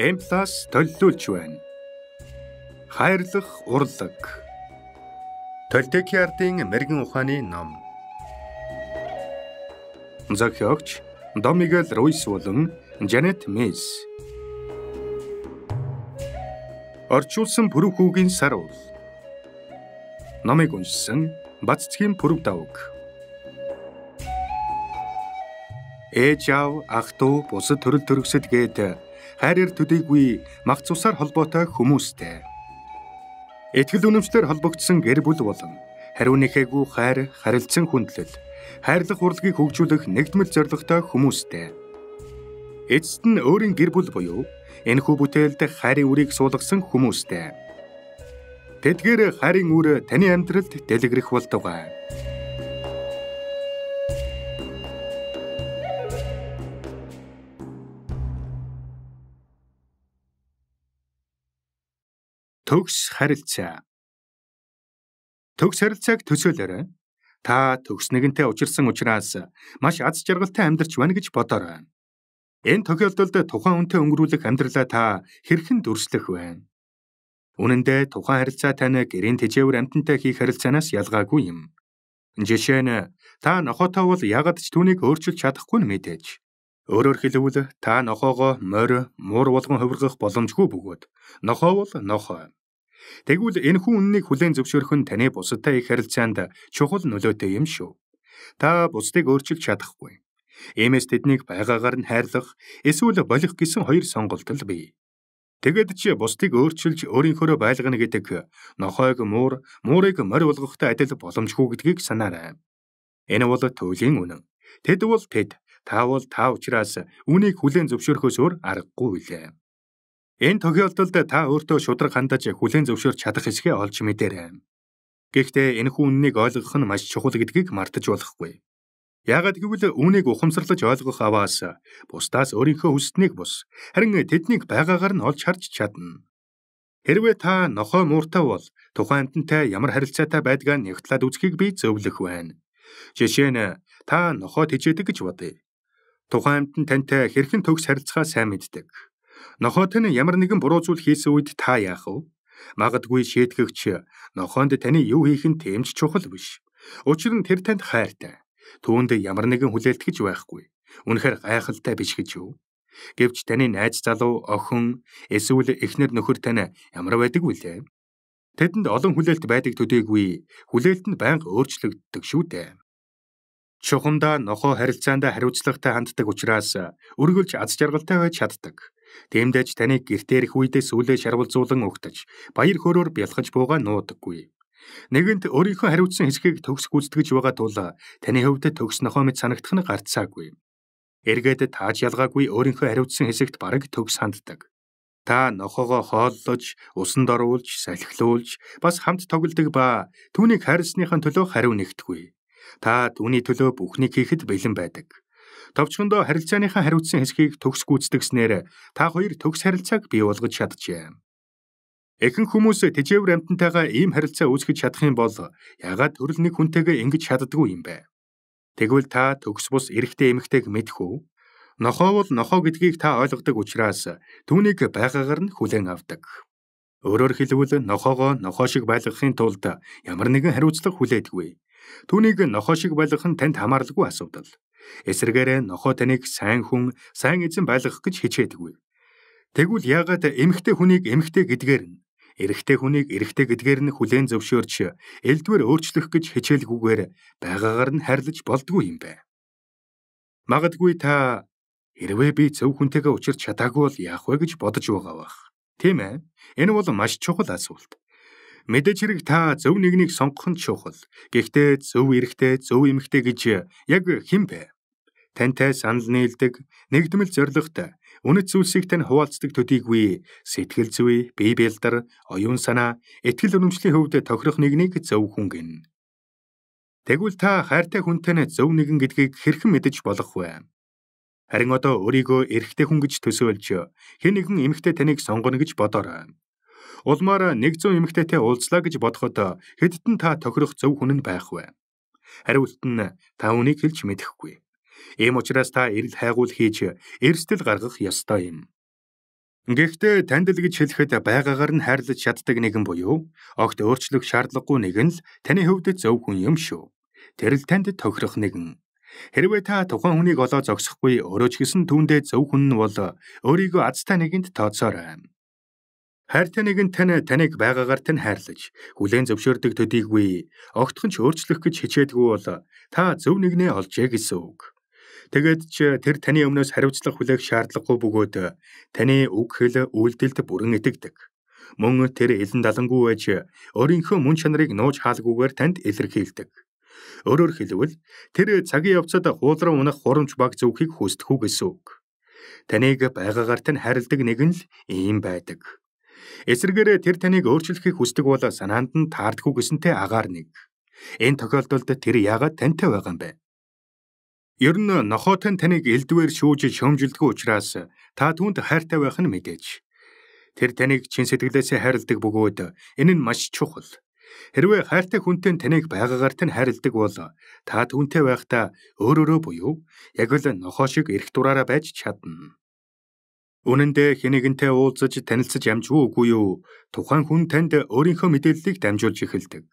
Эмлаас төллүүлж байна. Хайрлах урлаг. Толтекиардын мэрэгэн ухааны ном. Зохиогч Домигел Руйс болон Жанет Мейс. Орчуулсан бүрхүүгийн сар уул. Номыг уншсан Баццгийн бүрв давг. Ээж аав, ах トゥ бусад төрөл төрөсөд гээд хайраар төдийгүй магц усаар холбоотой хүмүүстэй. Итгэл үнэмшлэр холбогдсон гэр бүл болон хариу нэхээгүй хайр, харилцан хүндлэл, хайрлах урлагийг хөгжүүлэх нэгдмэл зорилготой хүмүүстэй. Эцэст нь өөрийн гэр бүл буюу энэхүү бүтээлд хайрын үрийг суулгасан хүмүүстэй. Тэдгээр хайрын үр таны амьдралд дэлгэрэх болтугай. Төгс харилцаа. Төгс харилцааг төсөөлөөрэй. Та төгс нэгэнтэй учирсан учраас маш аз жаргалтай амьдарч байна гэж бодоорой. Энэ тохиолдолд тухайн үнтэй өнгөрүүлэх амьдралаа та хэрхэн дүрслэх вэ? Үнэн дээр тухайн харилцаа таны гэрийн тэжээвэр амьтантай хийх харилцаанаас ялгаагүй юм. Жишээ нь та нохотой бол ягаад ч түүнийг өөрчилж чадахгүй нь мэдээж. Өөрөөр хэлбэл та нохоогоо морь, муур болгон хувиргах боломжгүй бөгөөд нохоо бол нохоо. Тэгвэл энэ хүн үннийг хүлээн зөвшөөрөх нь таны бусадтай их харилцаанд чухал нөлөөтэй юм шүү. Та бусдыг өөрчилж чадахгүй. Иймээс тэднийг байгаагаар нь хайрлах эсвэл болох гэсэн хоёр сонголт л бий. Тэгэд ч бусдыг өөрчилж өөрийнхөө байлгана гэдэг нохойг муур, муурыг морь болгохтой адил боломжгүй гэдгийг санаарай. Энэ бол төлийн үнэн. Тэд бол тэд, та бол та учраас үнийг хүлээн зөвшөөрөхөөс өөр аргагүй билээ. Энэ тохиолдолд та өөртөө шудраг хандаж хүлээн зөвшөөрч чадах хэсгээ олж мэдээрэй. Гэхдээ энэхүү үннийг ойлгох нь маш чухал гэдгийг мартаж болохгүй. Яагад гэвэл үүнийг ухамсарлаж ойлгох аваас бусдаас өөрийнхөө хүсдэнийг бус харин тэднийг байгаагаар нь олж харж чадна. Хэрвээ та нохой мууртай бол тухайн амьтантай ямар харилцаатай байдгаа нэгтлээд үзхийг би зөвлөх байна. Жишээ нь та нохой тэжээдэг гэж бодъё. Тухайн амьтан тантай хэрхэн төгс харилцаа сайн мэддэг. Нохойд тань ямар нэгэн буруу зүйл хийсэн үед та яах вэ? Магадгүй шийтгэгч нохойд таны юу хийх нь тэмч чухал биш. Учир нь тэр танд хайртай. Түүнд ямар нэгэн хүлээлтгэж байхгүй. Үнэхээр гайхалтай биш гэж юу? Гэвч таны найз залуу, охин, эсвэл эхнэр нөхөр тань ямар байдаг вүлээ? Тэдэнд олон хүлээлт байдаг төдийгүй хүлээлт нь байнга өөрчлөгддөг шүү дээ. Чухамдаа нохоо харилцаанд хариуцлагатай ханддаг учраас өргөлж аз жаргалтай байж чаддаг. Тэмдэж таныг гэртээрх үедээ сүлээ шарвалзуулан өгтөж, баяр хөөрөөр бялхаж буугаа нуудаггүй. Нэгэнт өөрийнхөө хариуцсан хэсгийг төгс гүйцэтгэж байгаа тул таны хувьд төгс нохоо мэд санагдах нь гарцаагүй. Эргээд тааж ялгаагүй өөрийнхөө хариуцсан хэсэгт бараг төгс ханддаг. Та нохоогоо хооллож, усанд оруулж, салхилуулж, бас хамт тоглодог ба түүнийг харьсныхын төлөө хариу нэгтгүй. Та түүний төлөө бүхнийг хийхэд бэлэн байдаг. Товчхондоо харилцааныхаа хариуцсан хэсгийг төгс гүйцэтгснээр та хоёр төгс харилцааг бий болгож чаджээ. Ихэнх хүмүүс тэжээвэр амьтантайгаа ийм харилцаа үүсгэж чадах юм бол ягаад төрөл нэг хүнтэйгээ ингэж чаддгүй юм бэ? Тэгвэл та төгс бус эрэгтэй эмэгтэйг мэдэх үү? Нохоо бол нохоо гэдгийг та ойлгодог учраас түүнийг байгаагаар нь хүлээн авдаг. Өөрөөр хэлбэл нохоогоо нохоо шиг байлгахын тулд ямар нэгэн хариуцлага хүлээдэггүй. Түүнийг нохоо шиг байлгах нь танд хамааралгүй асуудал. Эсрэгээрээ нохоо таныг сайн хүн, сайн эзэн байлгах гэж хичээдэггүй. Тэгвэл яагаад эмгтэй хүнийг эмгтэй гэдгээр нь, эрэгтэй хүнийг эрэгтэй гэдгээр нь хүлээн зөвшөөрч, элдвэр өөрчлөх гэж хичээлгүйгээр байгаагаар нь харилж болдгүй юм бэ? Магадгүй та хэрвээ би зөв хүнтэйгээ учирч чадаагүй бол яах вэ гэж бодож байгаа бах. Тийм ээ. Энэ бол маш чухал асуулт. Мэдээж хэрэг та зөв нэгнийг сонгох нь чухал. Гэхдээ зөв эрэгтэй, зөв эмэгтэй гэж яг хэн бэ? тантай санал нээлдэг, нэгдмэл зоригтой, үнэт зүйлсийг тань хуваалцдаг төдийгүй сэтгэл зүй, бие бэлдар, оюун санаа, итгэл үнэмшлийн хөвдө тохирох нэгнийг зөв хүн гин. Тэгвэл та хайртай хүнтэй зөв нэгэн гэдгийг хэрхэн мэдэж болох вэ? Харин одоо өөрийгөө эрэгтэй хүн гэж төсөөлж, хэн нэгэн эмэгтэй таныг сонгоно гэж бодоорой. Улмаар 100 эмэгтэйтэй уулзлаа гэж бодоход хэдтэн та тохирох зөв хүн нь байх вэ? Хариулт нь та үнийг хэлж мэдэхгүй. Ийм учраас та эрэл хайгуул хийж эрсдэл гаргах ёстой юм. Гэхдээ танд л гэж хэлэхэд байгаагаар нь хайрлаж чаддаг нэгэн буюу огт өөрчлөх шаардлагагүй нэгэн л таны хөвдөд зөв хүн юм шүү. Тэр л танд тохирох нэгэн. Хэрвээ та тухайн хүнийг олоо зогсохгүй өөрөө ч гэсэн түүндээ зөв хүн нь бол өөрийгөө азтай нэгэнд тооцоорой. Хайртай нэгэн тань таныг байгаагаар тань хайрлаж, хүлээн зөвшөөрдөг төдийгүй огтхон ч өөрчлөх гэж хичээдгүй бол та зөв нэгнээ олжээ гэсэн үг. Тэгээд ч тэр таны өмнөөс хариуцлага хүлээх шаардлагагүй бөгөөд таны үг хэл үйлдэлд бүрэн итгэдэг. Мөн тэр элен далангүй байж өөрийнхөө мөн чанарыг нууж хаалгүйгээр танд илэрхийлдэг. Өөрөөр хэлбэл тэр цагийн явцад хуулран унах хурамч баг зөвхийг хүсдэг үү гэсэн үг. Таныг байгаагаар тань харилдаг нэг нь л ийм байдаг. Эсвэргээрээ тэр таныг өөрчлөхийг хүсдэг бол санаанд нь таардгүй гэсэнтэй агаар нэг. Энэ тохиолдолд тэр яагаад тантай байгаа юм бэ? Ер нь нохойт нь таныг элдвээр шүүж шөмжилдгүү учраас та түүнд хайртай байх нь мэдээж. Тэр таныг чин сэтгэлээсээ хайрладаг бөгөөд энэ нь маш чухал. Хэрвээ хайртай хүнтэй таныг байгаагаар тань хайрладаг бол та түүнтэй байхдаа өөр өөрөө буюу яг л нохоо шиг эрэх дураараа байж чадна. Үнэн дээр хэнийгэнтэй уулзаж танилцж ямжгүй үгүй юу? Тухайн хүн танд өөрийнхөө мэдээллийг дамжуулж эхэлдэг.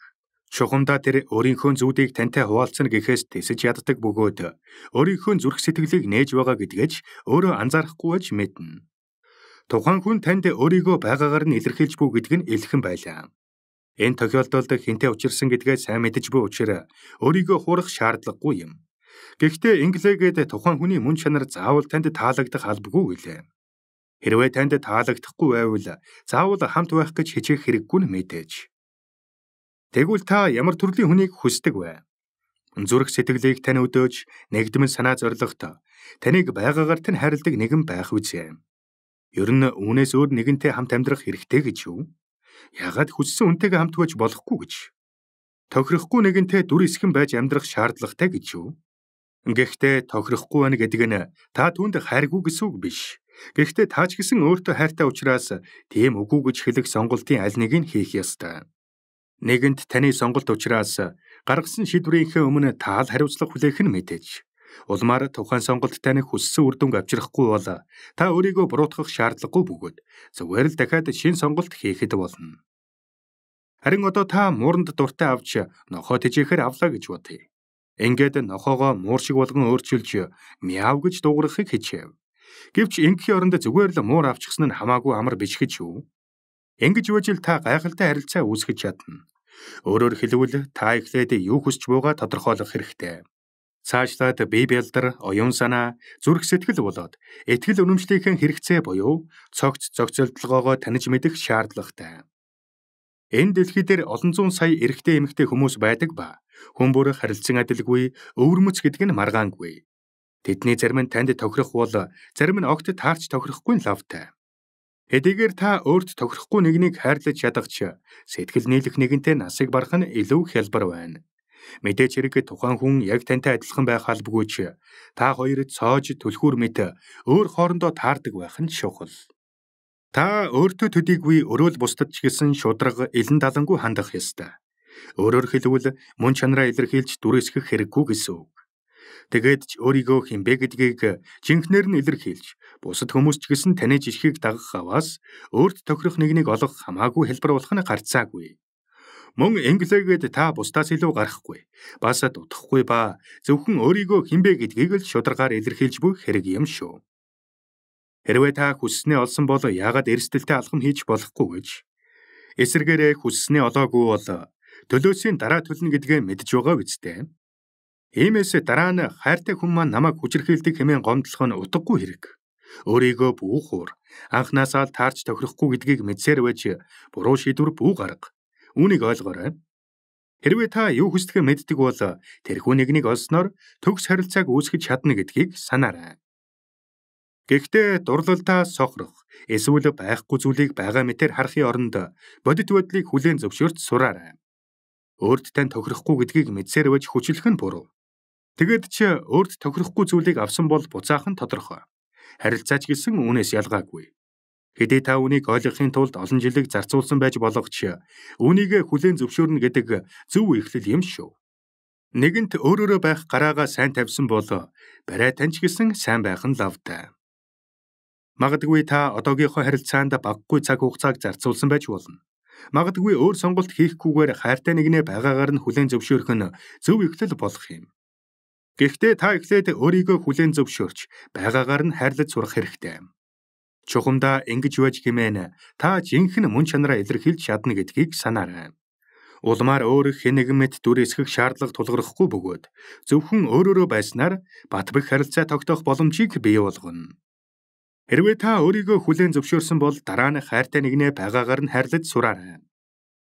Чухамдаа тэр өөрийнхөө зүудийг тантай хуваалцна гэхээс тэсэж яддаг бөгөөд өөрийнхөө зүрх сэтгэлийг нээж байгаа гэдгээч өөрөө анзаарахгүй байж мэднэ. Тухайн хүн танд өөрийгөө байгаагаар нь илэрхийлж бүү гэдг нь илхэн байлаа. Энэ тохиолдолд хинтээ учирсан гэдгээ сайн мэдэж буй учраас өөрийгөө хуурах шаардлагагүй юм. Гэхдээ инглигээд тухайн хүний мөн чанар заавал танд таалагдах албагүй гэлээ. Хэрвээ танд таалагдахгүй байвал заавал хамт байх гэж хичээх хэрэггүй нь мэдээж. Тэгвэл та ямар төрлийн хүнийг хүсдэг вэ? Зүрх сэтгэлийг тань өдөөж, нэгдмэн санаа зоригт таныг байгаагаар тань харилдаг нэгэн байх үзье. Ер нь үүнээс өөр нэгэнтэй хамт амьдрах хэрэгтэй гэж юу? Ягаад хүссэн хүнтэйгээ хамт байж болохгүй гэж? Тохирохгүй нэгэнтэй дүр эсхэн байж амьдрах шаардлагатай гэж юу? Гэхдээ тохирохгүй байна гэдэг нь та түнд хайргүй гэсэн үг биш. Гэхдээ та ч гэсэн өөртөө хайртай учраас тийм үгүй гэж хэлэх сонголтын аль нэгийг хийх ёстой. Нэгэнт таны сонголт учраас гаргасан шийдвэрийнхээ өмнө таал хариуцлага хүлээх нь мэдээж. Улмаар тухайн сонголт таны хүссэн үр дүнг авчрахгүй бол та өөрийгөө буруутгах шаардлагагүй бөгөөд зүгээр л дахиад шин сонголт хийхэд болно. Харин одоо та мууранд дуртай авч нохоо тэжээхэр авлаа гэж бодъё. Ингээд нохоогоо муур шиг болгон өөрчилж мяв гэж дуугарахыг хичээв. Гэвч ингийн оронд зүгээр л муур авчихсан нь хамаагүй амар биш гэж юу? Ингэж үежил та гайхалтай харилцаа үүсгэж чадна. Өөрөөр хэлбэл та эхлээд юу хүсч байгаа тодорхойлох хэрэгтэй. Цаашлаад Библиэлд оюун санаа, зүрх сэтгэл болоод итгэл үнэмшлийнхэн хэрэгцээ буюу цогц зохицолтолгоогоо таниж мэдэх шаардлагатай. Энэ дэлхий дээр олон зуун сая эрэгтэй эмэгтэй хүмүүс байдаг ба хүн бүр харилцан адилгүй өвөрмөц гэдэг нь маргаангүй. Тэдний зарим нь танд тохирох бол зарим нь огт таарч тохирохгүй нь лавтай. Хэдийгээр та өөрт тохирохгүй нэгнийг хайрлаж чадахч сэтгэл нийлэх нэгэнтэй насыг барах нь илүү хялбар байна. Мэдээж хэрэг тухайн хүн яг тантай адилхан байх албагүй ч та хоёрыг цоож түлхүүр мэт өөр хоорондоо таардаг байх нь чухал. Та өөртөө төдийгүй өрөөл бусдад ч гэсэн шудраг элен далангу хандах ёстой. Өөрөөр хэлбэл мөн чанараа илэрхийлж дүрэсгэх хэрэггүй гэсэн үг. Тэгээд ч өөрийгөө хинбэ гэдгийг жинхнээр нь илэрхийлж, бусад хүмүүс ч гэсэн таны жишгийг дагах аваас өөрт тохирох нэгнийг олох хамаагүй хэлбэр болох нь гарцаагүй. Мөн инглигээд та бусдаас илүү гарахгүй, бас дутахгүй ба зөвхөн өөрийгөө хинбэ гэдгийг л шударгаар илэрхийлж бүх хэрэг юм шүү. Хэрвээ та хүссэнээ олсон бол яагаад эрсдэлтэй алхам хийж болохгүй гэж эсэргээрээ хүссэнээ олоогүй бол төлөөсөө дараа төлнө гэдгээ мэдж байгаа биз дээ. Иймээс дараа нь хайртай хүн маань намайг хүчрхээлдэг хэмээн гомдлох нь утгагүй хэрэг. Өөрийгөө бүү хуур, анхнаасаа л таарч тохирохгүй гэдгийг мэдсээр байж буруу шийдвэр бүү гарга. Үүнийг ойлгоорой. Хэрвээ та юу хүсдэхээ мэддэг бол тэрхүү нэг нэг олсноор төгс харилцааг үүсгэж чадна гэдгийг санаарай. Гэхдээ дурлалтаа сохрох, эсвэл байхгүй зүйлийг байгаа мэтээр харахын оронд бодит байдлыг хүлээн зөвшөөрч сураарай. Өөрт тань тохирохгүй гэдгийг мэдсээр байж хүчлэх нь буруу. Тэгээд ч өөрт тохирохгүй зүйлийг авсан бол буцаахан тодорхой. Харилцаач гэсэн үүнээс ялгаагүй. Хэдий та үнийг ойлгохын тулд олон жилиг зарцуулсан байж болох ч үнийг хүлээн зөвшөөрнө гэдэг зөв ихлэл юм шүү. Нэгэнт өөрөөрөө байх гараагаа сайн тавьсан бол барай таньч гэсэн сайн байх нь лавтай. Магадгүй та одоогийнхоо харилцаанд баггүй цаг хугацааг зарцуулсан байж болно. Магадгүй өөр сонголт хийхгүйгээр хайртай нэгнээ байгаагаар нь хүлээн зөвшөөрөх нь зөв ихлэл болох юм. Гэхдээ та эхлээд өөрийгөө хүлээн зөвшөөрч байгаагаар нь хайрлаж сурах хэрэгтэй. Чухамдаа ингэж байж хэмээн та жинхэнэ мөн чанараа илэрхийлж чадна гэдгийг санаарай. Улмаар өөр хэнэгэн мэд дүр эсгэх шаардлага тулгархгүй бөгөөд зөвхөн өөрөөрөө байснаар бат бэх харилцаа тогтоох боломжийг бий болгоно. Хэрвээ та өөрийгөө хүлээн зөвшөөрсөн бол дараа нь хайртай нэгнээ байгаагаар нь харилцаж сураарай.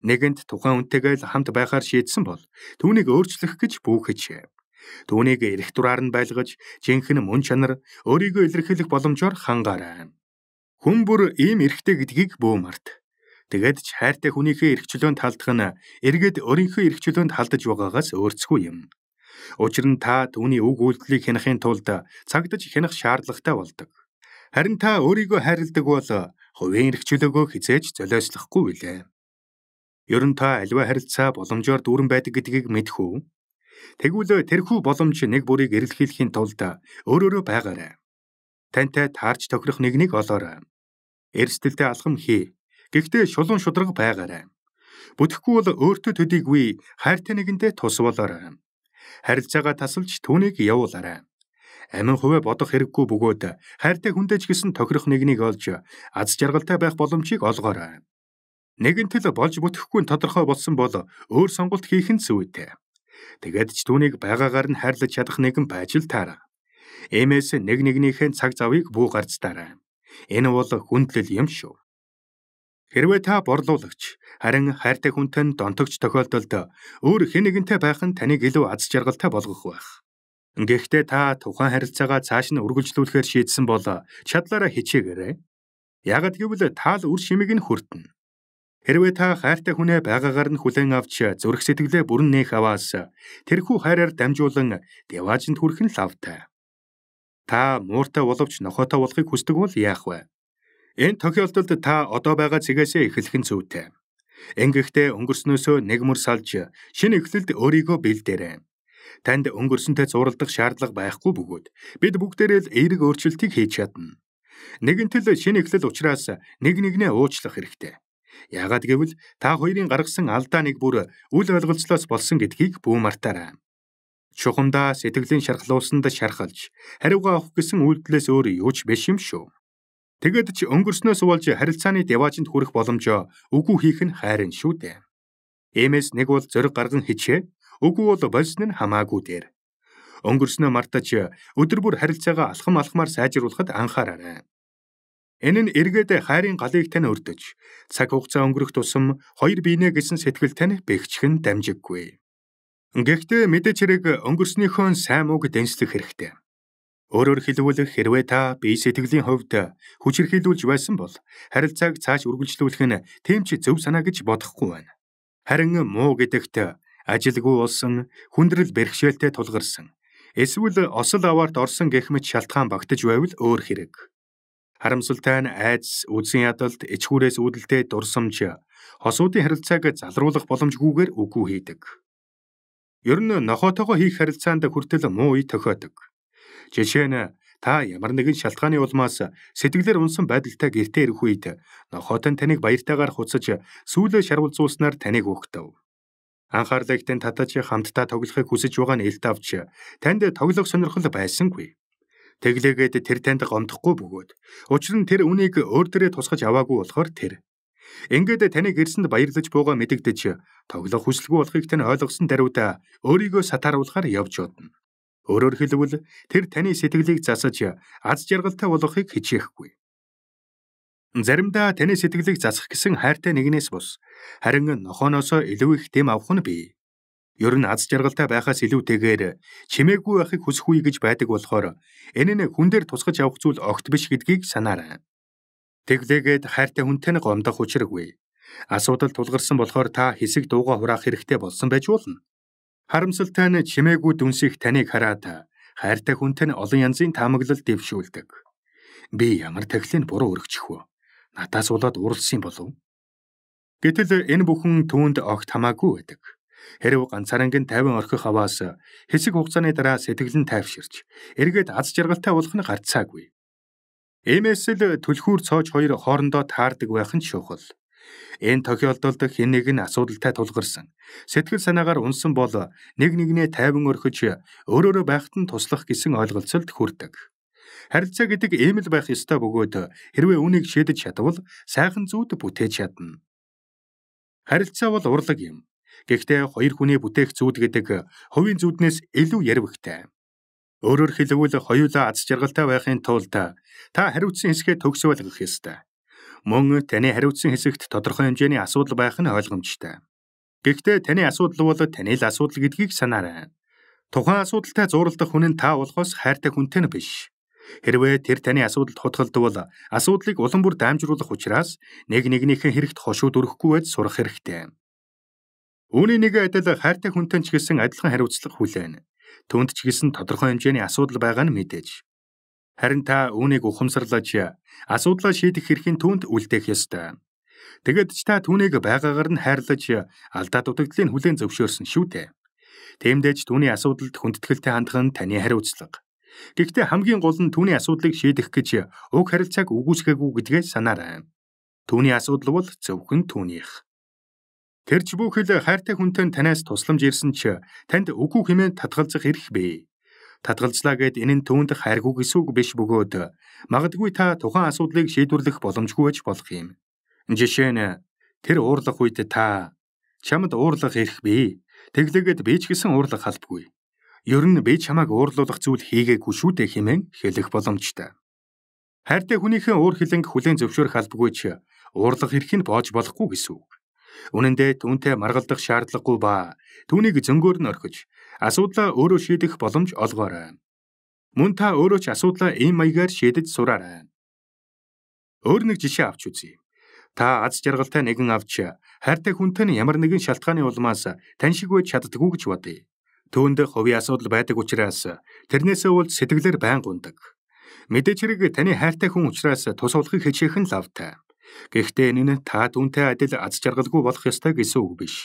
Нэгэнт тухайн үнтэйгээ л хамт байхаар шийдсэн бол түүнийг өөрчлөх гэж бүүхэж Түүнийг эрэх дураар нь байлгаж, жинхэнэ мөн чанар өөрийгөө илэрхийлэх боломжоор хангаарай. Хүн бүр ийм эрхтэй гэдгийг бөө март. Тэгээд ч хайртай хүнийхээ эрхчлөөнд талдах нь эргээд өөрийнхөө эрхчлөөнд халдаж байгаагаас өөрцгүй юм. Учир нь та түүний үг үйлдэлийг хянахын тулд цагдаж хянах шаардлагатай болдог. Харин та өөрийгөө хайрладаг бол хувийн эрхчлөөгөө хизээж золиослохгүй билээ. Ер нь та альва харилцаа боломжоор дүүрэн байдаг гэдгийг мэдэх үү? Тэгвэл тэрхүү боломж нэг бүрийг эргэлхийлэхийн тулд өөрөөрөө байгаарай. Тантай таарч тохирох нэг нэг олоорой. Эрсдэлтэй алхам хий. Гэхдээ шулуун шударга байгаарай. Бүтэхгүй бол өөртөө төдийгүй хайртай нэгэндээ тусвалаарай. Харилцаагаа тасалж түүнийг явуулаарай. Амин хувэ бодох хэрэггүй бөгөөд хайртай хүндэж гисэн тохирох нэгнийг олж аз жаргалтай байх боломжийг олгоорой. Нэгэнтэл болж бүтэхгүй тодорхой болсон бол өөр сонголт хийх нь зүйтэй. Тэгээд ч түүнийг байгаагаар нь хайрлаж чадах нэгэн байж л таараа. Эмээс нэг нэгнийхээ цаг завыг бүү гарц таараа. Энэ бол хүндлэл юм шүү. Хэрвээ та борлуулагч харин хайртай хүнтэй нь донтогч тохиолдолд өөр хэн нэгэнтэй байх нь таныг илүү аз жаргалтай болгох байх. Гэхдээ та тухайн харилцаагаа цааш нь үргэлжлүүлэхээр шийдсэн бол чадлаараа хичээгээрэй. Ягд гэвэл таал үр шимийг нь хүртэнэ. Хэрвээ та хайртай хүнээ байгаагаар нь хүлээн авч зүрх сэтгэлээ бүрэн нээх аваас тэрхүү хайраар дамжуулан деваажинд хүрхэн л автай. Та мууртай боловч нохоотой болохыг хүсдэг бол яах вэ? Энэ тохиолдолд та одоо байгаа цэгээсээ эхлэх нь зүйтэй. Ингэхдээ өнгөрснөөсөө нэг мөр салж шинэ эхлэлд өөрийгөө бэлдээрэй. Танд өнгөрсөнтэй зуралдах шаардлага байхгүй бөгөөд бид бүгдээрээ л эерэг өөрчлөлтийг хийж чадна. Нэгэнтэл шинэ эхлэл учраас нэг нэгнээ уучлах хэрэгтэй. Яагаад гэвэл та хоёрын гаргасан алдаа нэг бүр үл ойлголцлоос болсон гэдгийг бүү мартаарай. Чухамдаа сэтгэлийн шархлуусанд шархалж, хариугаа авах гэсэн үйлдэлээс өөр юу ч биш юм шүү. Тэгэд ч өнгөрснөөс болж харилцааны деважинд хүрэх боломж үгүй хийх нь хайрын шүү дээ. Эмээс нэг бол зөриг гарган хичээ, үгүй бол болсон нь хамаагүй дээр. Өнгөрснөө мартаж өдөр бүр харилцаагаа алхам алхмаар сайжруулахад анхаараарай. Энэ нь эргээд хайрын галыг тань өрдөж, цаг хугацаа өнгөрөх тусам хоёр биенэ гэсэн сэтгэл тань бэхжхэн дамжиггүй. Гэхдээ мэдээч хэрэг өнгөрснийхөө сайн үг дэнслэх хэрэгтэй. Өөрөөр хэлбэл хэрвээ та бие сэтгэлийн хувьд хүчрхийлүүлж байсан бол харилцааг цааш үргэлжлүүлэх нь тийм ч зөв санаа гэж бодохгүй байна. Харин муу гэдэгт ажилгүй болсон, хүндрэл бэрхшээлтэй тулгарсан, эсвэл осол аваарт орсон гэх мэт шалтгаан багтаж байвал өөр хэрэг харамсалтай нь айдас, үдсийн ядалт, эчхүүрээс үүдэлтэй дурсамж, хосуудын харилцааг залруулах боломжгүйгээр үгүй хийдэг. Ер нь нохотойгоо хийх харилцаанд хүртэл муу үе тохиодог. Жишээ нь та ямар нэгэн шалтгааны улмаас сэтгэлээр унсан байдалтай гэртээ ирэх үед нохотон таныг баяртайгаар хуцаж сүүлээ шарвалзуулснаар таныг өгдөв. Анхаарлыг тань татаж хамтдаа тоглохыг хүсэж байгаа нь илт авч танд тоглох сонирхол байсангүй. Тэглээгээд тэр танд гомдохгүй бөгөөд учир нь тэр үнийг өөр дээрээ тусгаж аваагүй болохоор тэр Ингээд таныг эрсэнд баярлаж буугаа мэдэгдэж тоглох хүсэлгүй болохыг тань ойлгосон даруйда өөрийгөө сатааруулахаар явж удна. Өөрөөр хэлбэл тэр таны сэтгэлийг засаж аз жаргалтай болгохыг хичээхгүй. Заримдаа таны сэтгэлийг засах гэсэн хайртай нэгнээс бус харин нохооноосоо илүү их дэм авах нь бий. Ер нь аз жаргалтай байхаас илүүтэйгээр чимээгүй байхыг хүсэхгүй гэж байдаг болохоор энэ нь хүн дээр тусгаж явах зүйл огт биш гэдгийг санаарай. Тэглээгээд хайртай хүнтэй нь гомдох учиргүй. Асуудал тулгарсан болохоор та хэсэг дууга хураах хэрэгтэй болсон байж болно. Харамсалтай нь чимээгүй дүнсих таныг хараад хайртай хүнтэй нь олон янзын таамаглал дэвшүүлдэг. Би ямар тахилыг буруу өргөчих вэ? Надаас болоод уралсан болов? Гэтэл энэ бүхэн түүнд огт хамаагүй байдаг. Хэрв ганцаарнгийн 50 орхих аваас хэсэг хугацааны дараа сэтгэл нь тайвширч, эргээд аз жаргалтай болох нь гарцаагүй. Эмээс л түлхүүр цоож хоёр хоорондоо таардаг байх нь шухал. Энэ тохиолдолд хэнийг нь асуудалтай тулгарсан. Сэтгэл санаагаар унсан бол нэг нэгнээ тайван өрхөж өөрөөрөө байхад нь туслах гэсэн ойлголцолд хүрдэг. Харилцаа гэдэг ийм л байх ёстой бөгөөд хэрвээ үүнийг шийдэж чадвал сайхан зүйд бүтээж чадна. Харилцаа бол урлаг юм. Гэхдээ хоёр хүний бүтээх зүүд гэдэг хувийн зүүднээс илүү ярвэгтэй. Өөрөөр хэлбэл хоёулаа аз жаргалтай байхын тулд та хариуцсан хэсгээ төгсөөл гэх ёстой. Мөн таны хариуцсан хэсэгт тодорхой хэмжээний асуудал байх нь ойлгомжтой. Гэхдээ таны асуудал бол таны л асуудал гэдгийг санаарай. Тухайн асуудалтай зуралдах хүн нь та болохоос хайртай хүнтэй нь биш. Хэрвээ тэр таны асуудалд хутгалдвал асуудлыг улам бүр дамжруулах учраас нэг нэгнийхээ хэрэгт хошууд өрөхгүй байж сурах хэрэгтэй. Үүний нэг адил хайртай хүнтэй ч гэсэн адилхан хариуцлага хүлээнэ. Түүнд ч гэсэн тодорхой хэмжээний асуудал байгаа нь мэдээж. Харин та үүнийг ухамсарлаж асуудлаа шийдэх хэрхийн түүнд үлдээх ёстой. Тэгэд ч та түүнийг байгаагаар нь хайрлаж алдаа дутагдлыг хүлээн зөвшөөрсөн шүү дээ. Тэмдэж түүний асуудалд хүндэтгэлтэй хандах нь таны хариуцлага. Гэхдээ хамгийн гол нь түүний асуудлыг шийдэх гэж уг харилцааг үгүйсгээгүй гэдгээ санаарай. Түүний асуудал бол зөвхөн түүнийх. Тэр ч бүхэл хайртай хүнтэй танаас тусламж ирсэн ч танд үгүй хэмээн татгалзах эрх бий. Татгалзлаа гэд энэ нь түүнд хайргүй гэсүг биш бөгөөд магадгүй та тухайн асуудлыг шийдвэрлэх боломжгүй байж болох юм. Жишээ нь тэр уурлах үед та чамд уурлах эрх бий. Тэглэгэд би ч гэсэн уурлах халбгүй. Ер нь би чамайг уурлуулах зүйл хийгээгүй шүү дээ хэмээн хэлэх боломжтой. Хайртай хүнийхээ уур хилэнг хүлээн зөвшөөрөх албагүй ч уурлах эрх нь боож болохгүй гэсүг. Үнэн дээр түүнтэй маргалдах шаардлагагүй ба түүнийг зөнгөөр нь орхиж асуудлаа өөрөө шийдэх боломж олгоорой. Мөн та өөрөө ч асуудлаа ийм маягаар шийдэж сураарай. Өөр нэг жишээ авч үзье. Та аз жаргалтай нэгэн авч хайртай хүнтэй нь ямар нэгэн шалтгааны улмаас тань шиг байж чаддгүй гэж бодъё. Түүндээ хувийн асуудал байдаг учраас тэрнээсээ уул сэтгэлээр байн гундаг. Мэдээж хэрэг таны хайртай хүн учраас тусвалхыг хичээх нь лавтай. Гэхдээ энэ нь та түнтэй адил аз жаргалгүй болох ёстой гэсэн үг биш.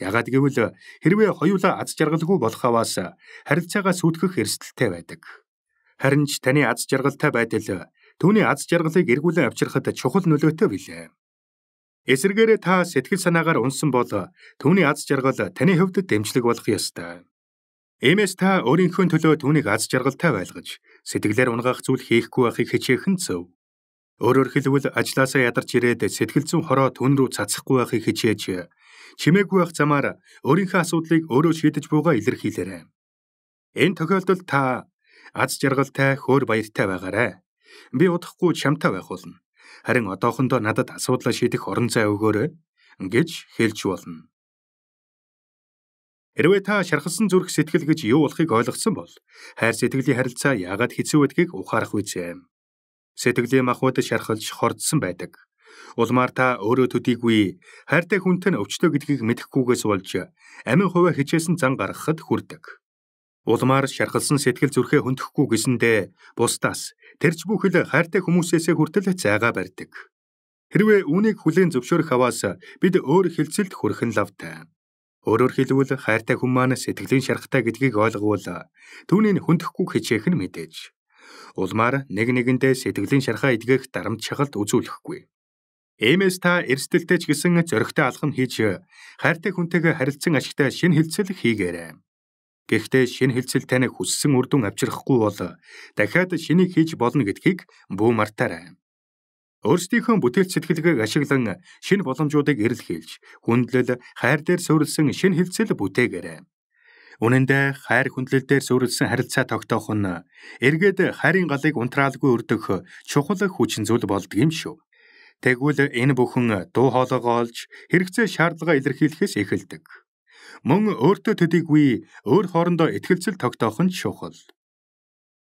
Ягаад гэвэл хэрвээ хоёулаа аз жаргалгүй болох аваас харилцаагаа сүйтгэх эрсдэлтэй байдаг. Харин ч таны аз жаргалтай байдал түүний аз жаргалыг эргүүлэн авчирхад чухал нөлөөтэй билээ. Эсвэргээр та сэтгэл санаагаар унсан бол түүний аз жаргал таны хувьд дэмжлэг болох ёстой. Иймээс та өөрийнхөө төлөө түүнийг аз жаргалтай байлгаж, сэтгэлээр унгах зүйл хийхгүй байхыг хичээх нь зөв. Өөрөөр хэлбэл ажилласаа ядарч ирээд сэтгэл зүйн хороо түн рүү цацахгүй байхыг хичээж чимээгүй байх замаар өөрийнхөө асуудлыг өөрөө шийдэж буугаа илэрхийлээрэй. Энэ тохиолдолд та аз жаргалтай, хөөр баяртай байгаарай. Би удахгүй чамтай байх болно. Харин одоохондоо надад асуудлаа шийдэх орон зай өгөөрэй гэж хэлж болно. Хэрвээ та шархалсан зүрх сэтгэл гэж юу болохыг ойлгосон бол хайр сэтгэлийн харилцаа яагаад хэцүү байдгийг ухаарах үүсэм. Сэтгэлийн махбод шархалж хордсон байдаг. Улмаар та өөрөө төдийгүй хайртай хүнтэй өвчтөө гэдгийг мэдэхгүйгээс болж амин хуваа хичээсэн зан гаргахад хүрдэг. Улмаар шархалсан сэтгэл зүрхээ хөндөхгүй гэсэндэ бусдаас тэрч бүхэл хайртай хүмүүсээсээ хүртэл зайгаа барьдаг. Хэрвээ үүнийг хүлээн зөвшөөрөх аваас бид өөр хилцэлд хүрхэн лавтай. Өөрөөр хэлбэл хайртай хүн маань сэтгэлийн шаргатай гэдгийг ойлгоул түүнийг хөндөхгүй хичээх нь мэдээж. Улмаар нэг нэгэндээ сэтгэлийн шархаа эдгэх дарамт шахалт үзүүлэхгүй. Эмээс та эрсдэлтэй ч гэсэн зөрөгтэй алхам хийж хайртай хүнтэйгээ харилцан ашигтай шин хилцэл хийгээрэй. Гэхдээ шин хилцэл таныг хүссэн үр дүн авчрахгүй бол дахиад шинийг хийж болно гэдгийг бүү мартаарай. Өөрсдийнхөө бүтээл сэтгэлгээг ашиглан шин боломжуудыг эрэлхийлж, хүндлэл, хайр дээр суурилсан шин хилцэл бүтээгээрэй. Үнэн дээр хайр хүндлэлээр суурилсан харилцаа тогтоох нь эргээд хайрын галыг унтрaalгүй өрдөх чухал хүчин зүйл болдог юм шүү. Тэгвэл энэ бүхэн дуу хоолойгоо олж хэрэгцээ шаардлага илэрхийлэхээс эхэлдэг. Мөн өөртөө төдийгүй өөр хоорондоо ихтгэлцэл тогтоох нь чухал.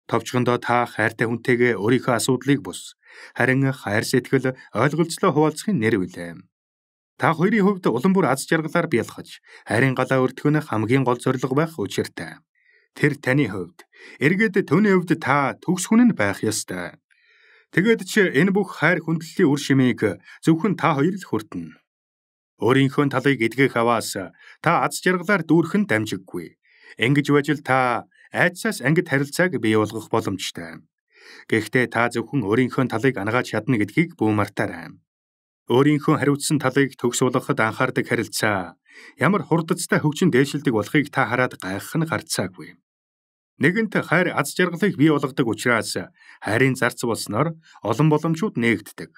Товчгондоо та хайртай хүнтэйгээ өөрийнхөө асуудлыг бус, харин хайр сэтгэл ойлголцлоо хуваалцахын нэр билээ. Та хоёрын хувьд улам бүр аз жаргалаар бялхаж, харин галаа өртгөнөх хамгийн гол зорилго байх учиртай. Тэр таны хувьд, эргээд төвний хувьд та төгс хүн нь байх ёстой. Тэгэд ч энэ бүх хайр хүндлэлийн үр шимийг зөвхөн та хоёр л хүртэнэ. Өөрийнхөө талыг эдгэх аваас та аз жаргалаар дүүрхэн дамжиггүй. Ингэж байж л та айцаас ангид харилцааг бий болгох боломжтой. Гэхдээ та зөвхөн өөрийнхөө талыг анагааж чадна гэдгийг бүү мартаарай өөрийнхөө хариуцсан талыг төгсөөлөхөд анхаардаг харилцаа ямар хурдцтай хөгжин дээшилдэг болохыг та хараад гайхах нь гарцаагүй. Нэгэнт хайр аз жаргалыг бий болгодог учраас хайрын зарц болсноор олон боломжууд нээгддэг.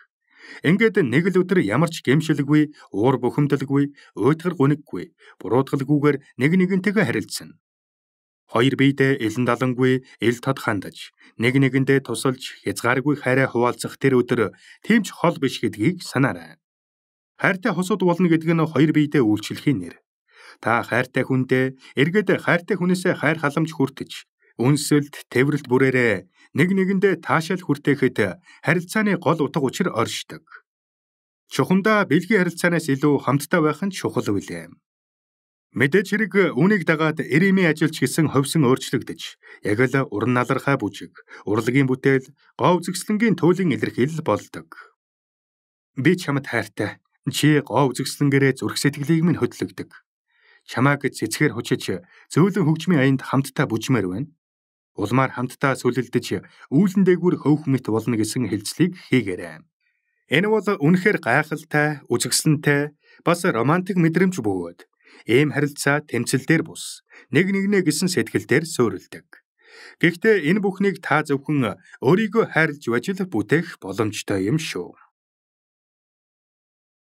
Ингээд нэг л өдөр ямар ч гэмшилгүй, уур бухимдалгүй, уйтгар гүнэггүй, буруутгалгүйгээр нэг нэгэнтэйгээ харилцана. Хоёр биедээ элен далангүй эл тод хандаж, нэг нэгэндээ тусалж, хязгааргүй хайраа хуваалцах тэр өдөр тэмч хол биш гэдгийг санаарай. Хайртай хосууд болно гэдэг нь хоёр биедээ үйлчлэхийн нэр. Та хайртай хүндээ эргээд хайртай хүнээсээ хайр халамж хүртэж, үнсэлт, тэмрэлт бүрээрээ нэг нэгэндээ таашаал хүртээхэд харилцааны гол утга учир оршдог. Чухамдаа бэлгийн харилцаанаас илүү хамтдаа байх нь чухал үйлээ. Мэдээж хэрэг үүнийг дагаад Эремийн ажилч гэсэн ховсон өөрчлөгдөж, яг л уран налархай бүжиг, урлагийн бүтээл, гов зэгслэнгийн туулийн илэрхийлэл болдог. Би чамд хайртай. Чи гов зэгслэнгэрээ зүрх сэтгэлийг минь хөдлөгдөг. Чамааг цэцгээр хучиж, зөөлөн хөгжмийн аянд хамтдаа бүжмээр байна. Улмаар хамтдаа сүлэлдэж, үүлэн дээгүүр хөвх мэт болно гэсэн хэлцлийг хийгээрэй. Энэ бол үнэхээр гайхалтай, үзэгсэлнтэй, бас романтик мэдрэмж бөгөөд Ийм харилцаа тэмцэлдэр бус, нэг нэгнээ гэсэн сэтгэлдэр суурилдаг. Гэхдээ энэ бүхнийг та зөвхөн өөрийгөө хайрлж бажил бүтээх боломжтой юм шүү.